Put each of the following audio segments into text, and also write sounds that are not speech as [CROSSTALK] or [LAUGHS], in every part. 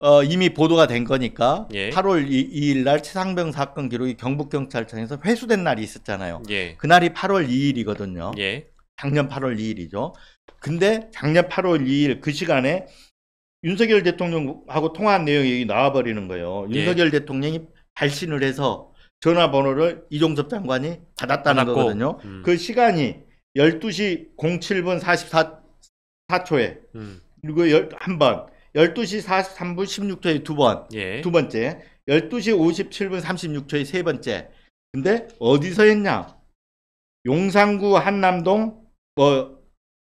어, 이미 보도가 된 거니까 예. 8월 2, 일날 최상병 사건 기록이 경북경찰청에서 회수된 날이 있었잖아요. 예. 그날이 8월 2일이거든요. 예. 작년 8월 2일이죠. 근데 작년 8월 2일 그 시간에 윤석열 대통령하고 통화한 내용이 나와버리는 거예요. 예. 윤석열 대통령이 발신을 해서 전화번호를 이종섭 장관이 받았다는 받았고. 거거든요. 음. 그 시간이 12시 07분 44, 4초에 음. 그리고 한 번, 12시 43분 16초에 두 번. 예. 두 번째. 12시 57분 36초에 세 번째. 근데 어디서 했냐? 용산구 한남동 뭐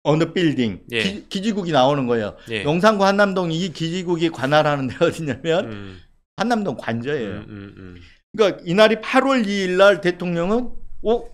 어느 빌딩 예. 기, 지국이 나오는 거예요. 예. 용산구 한남동 이 기지국이 관할하는 데 어디냐면 음. 한남동 관저예요. 음, 음, 음. 그러니까 이날이 8월 2일 날 대통령은 어,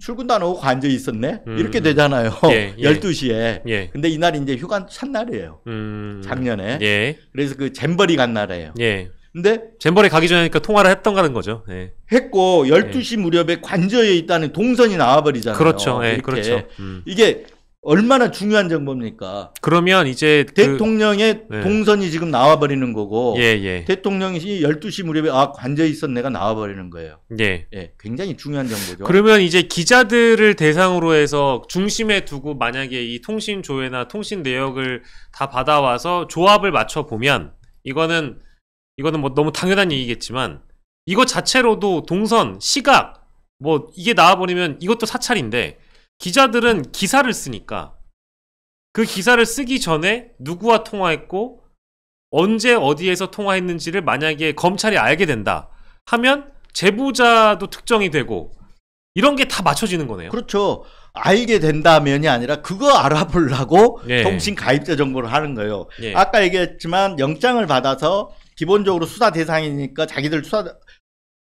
출근도 안 하고 앉아 있었네? 음. 이렇게 되잖아요. 예, 예. 12시에. [LAUGHS] 예. 근데 이날 이제 휴가 첫 날이에요. 음. 작년에. 예. 그래서 그 잼버리 간 날이에요. 예. 근데 잼버리 가기 전에 그러니까 통화를 했던 가는 거죠. 예. 했고 12시 무렵에 관저에 있다는 동선이 나와 버리잖아요. 그렇죠. 예, 이 그렇죠. 음. 이게 얼마나 중요한 정보입니까? 그러면 이제 그 대통령의 그... 네. 동선이 지금 나와버리는 거고 예, 예. 대통령이 12시 무렵에 아 관저에 있었네가 나와버리는 거예요. 예. 예. 굉장히 중요한 정보죠. 그러면 이제 기자들을 대상으로 해서 중심에 두고 만약에 이 통신 조회나 통신 내역을 다 받아와서 조합을 맞춰보면 이거는 이거는 뭐 너무 당연한 얘기겠지만 이거 자체로도 동선, 시각 뭐 이게 나와버리면 이것도 사찰인데 기자들은 기사를 쓰니까 그 기사를 쓰기 전에 누구와 통화했고 언제 어디에서 통화했는지를 만약에 검찰이 알게 된다 하면 제보자도 특정이 되고 이런 게 다 맞춰지는 거네요. 그렇죠. 알게 된다면이 아니라 그거 알아보려고 예. 통신 가입자 정보를 하는 거예요. 예. 아까 얘기했지만 영장을 받아서 기본적으로 수사 대상이니까 자기들 수사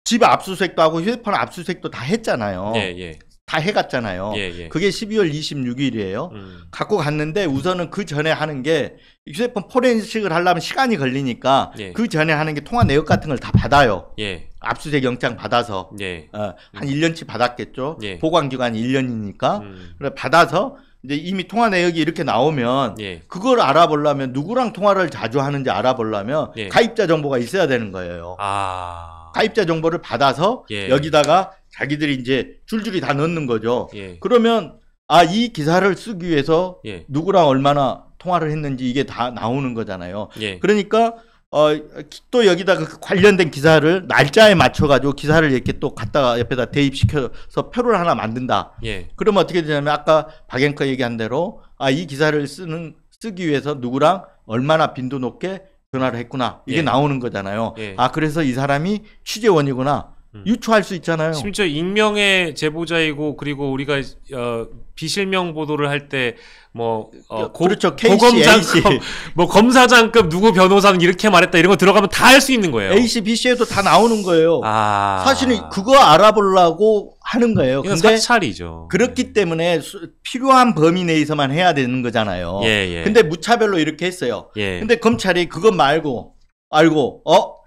집 압수수색도 하고 휴대폰 압수수색도 다 했잖아요. 예, 예. 다 해갔잖아요. 예, 예. 그게 12월 26일이에요. 음. 갖고 갔는데 우선은 그 전에 하는 게 휴대폰 포렌식을 하려면 시간이 걸리니까 예. 그 전에 하는 게 통화 내역 같은 걸 다 받아요. 예. 압수수색 영장 받아서 예. 어, 한 1년치 받았겠죠. 예. 보관 기간이 1년이니까 음. 그래 받아서 이제 이미 통화 내역이 이렇게 나오면 그걸 알아보려면 누구랑 통화를 자주 하는지 알아보려면 가입자 정보가 있어야 되는 거예요. 아... 가입자 정보를 받아서 여기다가 자기들이 이제 줄줄이 다 넣는 거죠. 예. 그러면 아 이 기사를 쓰기 위해서 예. 누구랑 얼마나 통화를 했는지 이게 다 나오는 거잖아요. 예. 그러니까 어, 또 여기다 그 관련된 기사를 날짜에 맞춰가지고 기사를 이렇게 또 갖다가 옆에다 대입시켜서 표를 하나 만든다. 예. 그러면 어떻게 되냐면 아까 박앤커 얘기한 대로 아, 이 기사를 쓰는, 쓰기 위해서 누구랑 얼마나 빈도 높게 전화를 했구나. 이게 예. 나오는 거잖아요. 예. 아, 그래서 이 사람이 취재원이구나. 음. 유추할 수 있잖아요. 심지어 익명의 제보자이고 그리고 우리가 어, 비실명 보도를 할 때뭐 어, 그, 그렇죠. K 씨, 고검장급 [LAUGHS] 뭐 검사장급 누구 변호사는 이렇게 말했다 이런 거 들어가면 다 할 수 있는 거예요. A 씨, B 씨에도 다 나오는 거예요. 아... 사실은 그거 알아보려고 하는 거예요. 근데 사찰이죠. 그렇기 네. 때문에 필요한 범위 내에서만 해야 되는 거잖아요. 예, 예. 근데 무차별로 이렇게 했어요. 예. 근데 검찰이 그거 말고 알고 어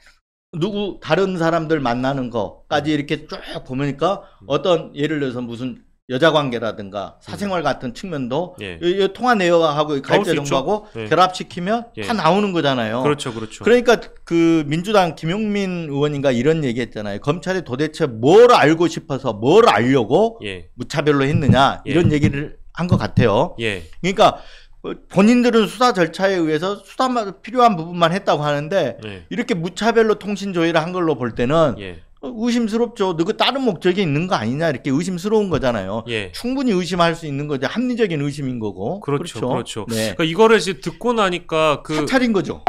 누구 다른 사람들 만나는 거까지 음. 이렇게 쭉 보니까 어떤 예를 들어서 무슨 여자 관계라든가 음. 사생활 같은 측면도 예. 통화 내역하고 갈대 정보하고 예. 결합시키면 예. 다 나오는 거잖아요. 그렇죠, 그렇죠. 그러니까 그 민주당 김용민 의원인가 이런 얘기했잖아요. 검찰이 도대체 뭘 알고 싶어서 뭘 알려고 예. 무차별로 했느냐 예. 이런 얘기를 한 것 같아요. 예. 그러니까 본인들은 수사 절차에 의해서 수사만 필요한 부분만 했다고 하는데 네. 이렇게 무차별로 통신 조회를 한 걸로 볼 때는 예. 어, 의심스럽죠. 누구 다른 목적이 있는 거 아니냐 이렇게 의심스러운 거잖아요. 예. 충분히 의심할 수 있는 거죠. 합리적인 의심인 거고. 그렇죠. 그렇죠. 그렇죠. 네. 그러니까 이거를 이제 듣고 나니까 그 사찰인 거죠.